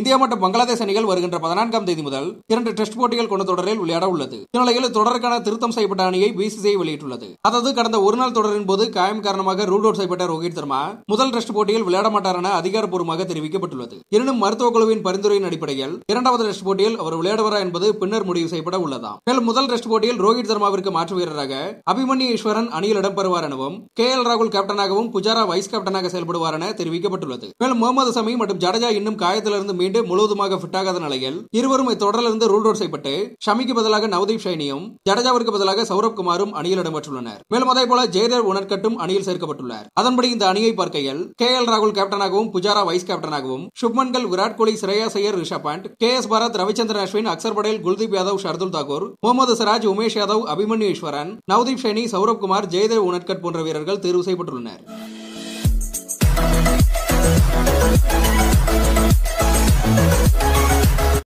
India மற்றும் பங்களாதேஷ் அணிகள் வருகின்ற பதினான்காம் தேதி முதல் இரண்டு டெஸ்ட் போட்டிகள் கொண்ட தொடரில் விளையாட உள்ளது இந்நிலையில் தொடருக்கான திருத்தம் செய்யப்பட்ட அணியை பிசிசிஐ வெளியிட்டுள்ளது அதாவது கடந்த ஒரு நாள் தொடரின் போது காயம் காரணமாக ரூல் அவுட் செய்யப்பட்ட ரோஹித் சர்மா முதல் டெஸ்ட் போட்டியில் விளையாட மாட்டார் என அதிகாரப்பூர்வமாக தெரிவிக்கப்பட்டுள்ளது எனினும் மருத்துவ குழுவின் பரிந்துரையின் அடிப்படையில் இரண்டாவது டெஸ்ட் போட்டியில் அவர் விளையாடுவாரா என்பது பின்னர் முடிவு செய்யப்பட உள்ளதாம் மேலும் முதல் டெஸ்ட் போட்டியில் ரோஹித் சர்மாவிற்கு மாற்று வீரராக அபிமன்யு ஈஸ்வரன் அணியில் இடம்பெறுவார் எனவும் கே எல் ராகுல் கேப்டனாகவும் புஜாரா வைஸ் கேப்டனாக செயல்படுவார் என தெரிவிக்கப்பட்டுள்ளது மேலும் முகமது சமி மற்றும் ஜடேஜா இன்னும் காயத்திலிருந்து மீண்டும் முழுவதுமாக ஃபிட் ஆகாத நிலையில் இருவரும் இத்தொடரிலிருந்து ரூல் அவுட் செய்யப்பட்டு ஷமிக்கு பதிலாக நவதீப் ஷைனியும் ஜடேஜாவிற்கு பதிலாக சௌரப் குமாரும் அணியில் இடம்பெற்றுள்ளனர் மேலும் அதே போல ஜெயதேவ் உணர்கட்டும் அணியில் சேர்க்கப்பட்டுள்ளார் அதன்படி இந்த அணியை பார்க்கையில் கே எல் ராகுல் கேப்டனாகவும் புஜாரா வைஸ் கேப்டனாகவும் சுப்மன்கள் விராட் கோலி சிரேயா சையர் ரிஷப் பாண்ட் கே எஸ் பரத் ரவிச்சந்திரன் அஸ்வின் அக்சர் படேல் குல்தீப் யாதவ் ஷர்துல் தாக்கூர் முகமது சிராஜ் உமேஷ் யாதவ் அபிமன்யு ஈஸ்வரன் நவதீப் ஷைனி சௌரப் குமார் ஜெயதேவ் உணர்கட் போன்ற வீரர்கள் தேர்வு செய்யப்பட்டுள்ளனர்